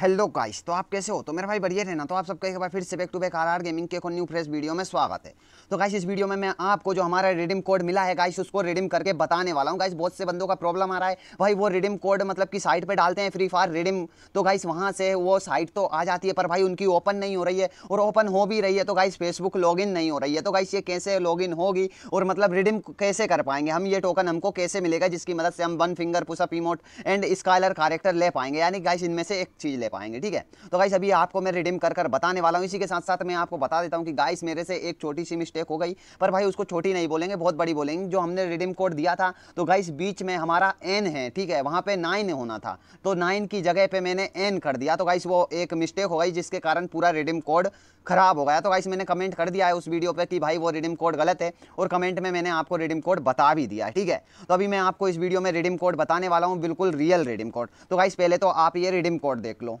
Hello guys तो आप कैसे हो तो मेरा भाई बढ़िया रहना तो आप सबका एक बार फिर से back to back RR gaming के एक न्यू फ्रेश वीडियो में स्वागत है तो गाइस इस वीडियो में मैं आपको जो हमारा रिडीम कोड मिला है गाइस उसको रिडीम करके बताने वाला हूँ गाइस बहुत से बंदों का प्रॉब्लम आ रहा है भाई वो रिडीम कोड मतलब कि साइट पर डालते हैं फ्री फायर रिडीम तो गाइस वहाँ से वो साइट तो आ जाती है पर भाई उनकी ओपन नहीं हो रही है और ओपन हो भी रही है तो गाइस फेसबुक लॉग नहीं हो रही है तो गाइस ये कैसे लॉग होगी और मतलब रिडीम कैसे कर पाएंगे हम ये टोकन हमको कैसे मिलेगा जिसकी मदद से हम one finger pushup emote and Skyler character ले पाएंगे यानी गाइस इनमें से एक चीज़ ले पाएंगे ठीक है तो गाइस अभी आपको मैं रिडीम कर कर बताने वाला हूँ इसी के साथ साथ मैं आपको बता देता हूँ कि गाइस मेरे से एक छोटी सी मिस्टेक हो गई पर भाई उसको छोटी नहीं बोलेंगे बहुत बड़ी बोलेंगे जो हमने रिडीम कोड दिया था तो गाइस बीच में हमारा एन है ठीक है वहाँ पे नाइन होना था तो नाइन की जगह पर मैंने एन कर दिया तो गाइस वो एक मिस्टेक हो गई जिसके कारण पूरा रिडीम कोड खराब हो गया तो गाइस मैंने कमेंट कर दिया है उस वीडियो पर कि भाई वो रिडीम कोड गलत है और कमेंट में मैंने आपको रिडीम कोड बता भी दिया ठीक है तो अभी मैं आपको इस वीडियो में रिडीम कोड बताने वाला हूँ बिल्कुल रियल रिडीम कोड तो गाइस पहले तो आप ये रिडीम कोड देख लो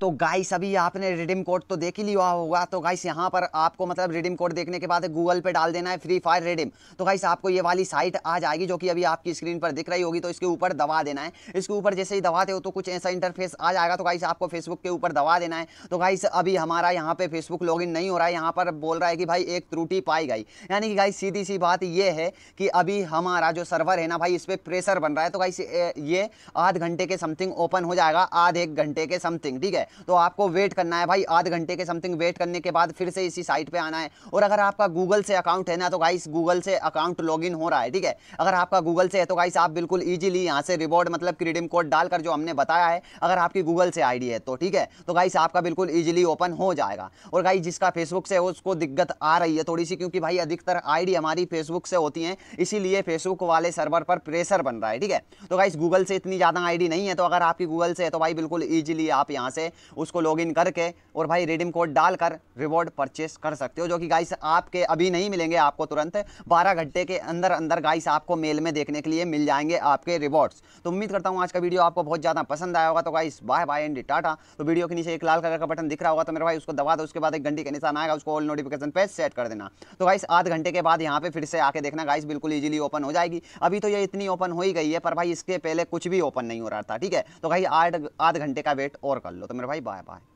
तो गाइस अभी आपने रिडीम कोड तो देख ही लिया होगा तो गाइस यहाँ पर आपको मतलब रिडीम कोड देखने के बाद गूगल पे डाल देना है फ्री फायर रिडीम तो गाइस आपको ये वाली साइट आ जाएगी जो कि अभी आपकी स्क्रीन पर दिख रही होगी तो इसके ऊपर दबा देना है इसके ऊपर जैसे ही दबाते हो तो कुछ ऐसा इंटरफेस आ जाएगा तो गाइस आपको फेसबुक के ऊपर दबा देना है तो गाइस अभी हमारा यहाँ पर फेसबुक लॉग नहीं हो रहा है यहाँ पर बोल रहा है कि भाई एक त्रुटि पाई गई यानी कि गाइस सीधी सी बात ये है कि अभी हमारा जो सर्वर है ना भाई इस पर प्रेशर बन रहा है तो गाइस ये आध घंटे के समथिंग ओपन हो जाएगा आध एक घंटे के समथिंग ठीक है तो आपको वेट करना है भाई आध घंटे के समथिंग वेट करने के बाद फिर से इसी साइट पर आना है और अगर आपका गूगल से अकाउंट है ना तो गाइस गूगल से अकाउंट लॉगिन हो रहा है ठीक है अगर आपका गूगल से है तो गाइस आप बिल्कुल ईजिली यहाँ से रिवॉर्ड मतलब क्रीडिम कोड डालकर जो हमने बताया है अगर आपकी गूगल से आई है तो ठीक है तो गाइस आपका बिल्कुल ईजिली ओपन हो जाएगा और गाइस जिसका फेसबुक से उसको दिक्कत आ रही है थोड़ी सी क्योंकि भाई अधिकतर आईडी हमारी फेसबुक से होती है इसीलिए फेसबुक वाले सर्वर पर प्रेशर बन रहा है ठीक है तो गाइस गूगल से इतनी ज़्यादा आईडी नहीं है तो अगर आपकी गूगल से है तो भाई बिल्कुल ईजिली आप यहाँ से उसको लॉग इन करके और भाई रिडीम कोड डालकर रिवॉर्ड परचेस कर सकते हो जो कि गाइस आपके अभी नहीं मिलेंगे आपको तुरंत बारह घंटे के अंदर अंदर गाइस आपको मेल में देखने के लिए मिल जाएंगे आपके रिवॉर्ड्स तो उम्मीद करता हूँ आज का वीडियो आपको बहुत ज़्यादा पसंद आया होगा तो guys bye bye and tata तो वीडियो के नीचे एक लाल कलर का बटन दिख रहा होगा तो मेरे भाई उसको दबा दो उसके बाद एक घंटी का निशान आएगा उसको ऑल नोटिफिकेशन पे सेट कर देना तो गाइस आध घंटे के बाद यहाँ पर फिर से आके देखना गाइस बिल्कुल ईजिली ओपन हो जाएगी अभी तो ये इतनी ओपन हो ही गई है पर भाई इसके पहले कुछ भी ओपन नहीं हो रहा था ठीक है तो भाई आठ आध घंटे का वेट और कर लो तो मेरे Bye bye bye.